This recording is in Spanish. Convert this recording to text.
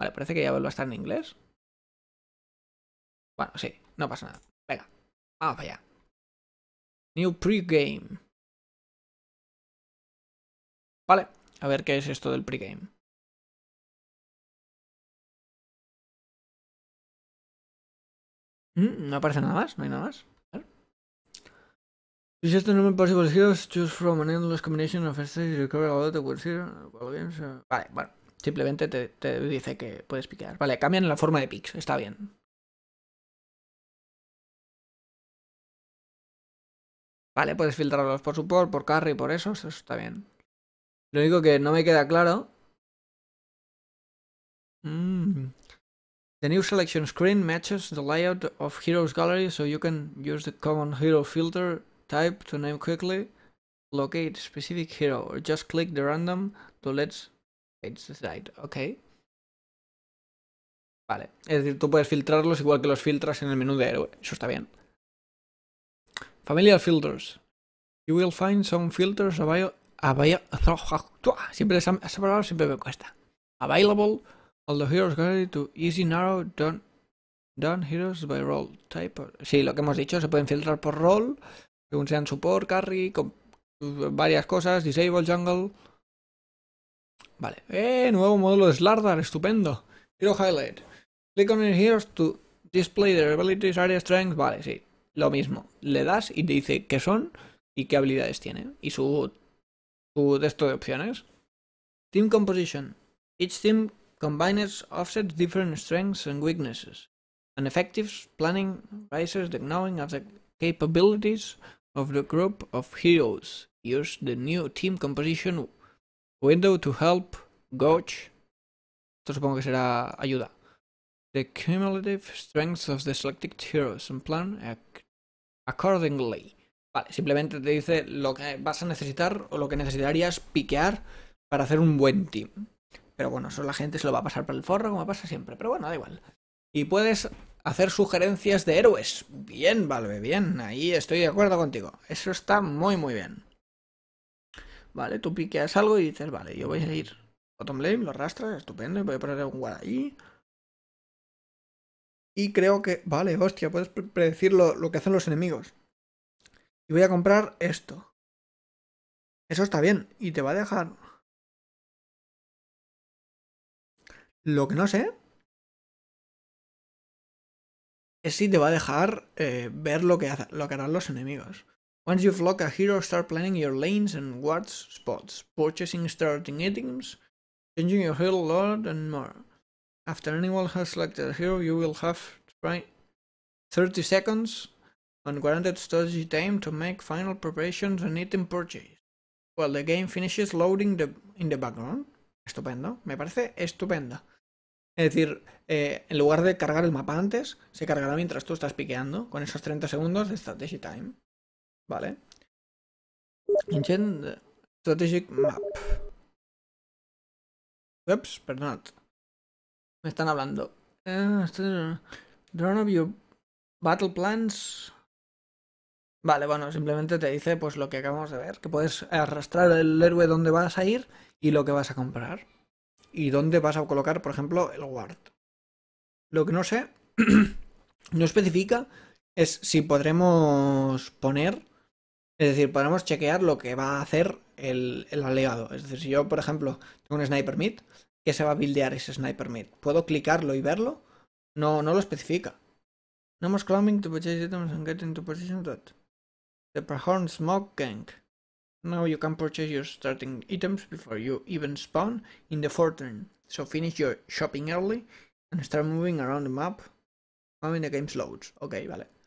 Vale, parece que ya vuelvo a estar en inglés. Bueno, sí, no pasa nada. Venga, vamos para allá. New pregame. Vale, a ver qué es esto del pregame. Mm, no aparece nada más, no hay nada más. si esto no possible skills? Choose from an endless combination of essays, recover a lot of Vale, bueno. Simplemente te, dice que puedes piquear. Vale, cambian la forma de picks, está bien. Vale, puedes filtrarlos por support, por carry, por eso, eso está bien. Lo único que no me queda claro... Mm. The new selection screen matches the layout of Heroes Gallery, so you can use the common hero filter type to name quickly, locate specific hero, or just click the random to let's ok. Vale, es decir, tú puedes filtrarlos igual que los filtras en el menú de héroe. Eso está bien. Familiar Filters. You will find some filters available. Siempre siempre me cuesta. Available. All the heroes carry to easy narrow done, heroes by role type. Sí, lo que hemos dicho, se pueden filtrar por role según sean support, carry, varias cosas, disable, jungle. Vale. ¡Eh! Nuevo módulo de Slardar. Estupendo. Quiero highlight. Click on heroes to display their abilities, area, strengths... Vale, sí. Lo mismo. Le das y te dice qué son y qué habilidades tiene. Y su, su texto de opciones. Team composition. Each team combines offsets different strengths and weaknesses. And effective planning rises the knowing of the capabilities of the group of heroes. Use the new team composition Window to help gauge. Esto supongo que será ayuda. The cumulative strengths of the selected heroes and plan accordingly. Vale, simplemente te dice lo que vas a necesitar o lo que necesitarías piquear para hacer un buen team. Pero bueno, eso la gente se lo va a pasar por el forro como pasa siempre. Pero bueno, da igual. Y puedes hacer sugerencias de héroes. Bien, Valve, bien. Ahí estoy de acuerdo contigo. Eso está muy, muy bien. ¿vale? Tú piqueas algo y dices, vale, yo voy a ir bottom lane, lo arrastras, estupendo, voy a poner un guard ahí. Y creo que, vale, hostia, puedes predecir lo, que hacen los enemigos. Y voy a comprar esto. Eso está bien, y te va a dejar... Lo que no sé es si te va a dejar eh, ver lo lo que harán los enemigos. Once you've locked a hero, start planning your lanes and ward spots, purchasing starting items, changing your hero lord and more. After anyone has selected a hero, you will have 30 seconds on granted strategy time to make final preparations and item purchase. Well, the game finishes loading the, in the background. Estupendo, me parece estupendo. Es decir, eh, en lugar de cargar el mapa antes, se cargará mientras tú estás piqueando con esos 30 segundos de strategy time. Vale. engine eh, Strategic Map. Ups, perdón Me están hablando. Eh, este, drone battle plans. Vale, bueno, simplemente te dice pues lo que acabamos de ver, que puedes arrastrar el héroe donde vas a ir y lo que vas a comprar. Y dónde vas a colocar, por ejemplo, el guard. Lo que no sé, no especifica, es si podremos poner es decir, podemos chequear lo que va a hacer el, el aliado. Es decir, si yo, por ejemplo, tengo un sniper mid, ¿qué se va a buildear ese sniper mid? ¿Puedo clicarlo y verlo? No, no lo especifica. No más climbing to purchase items and get into position that. The Perhorn Smoke Gang. Now you can purchase your starting items before you even spawn in the fortune. So finish your shopping early and start moving around the map when the game loads. Ok, vale.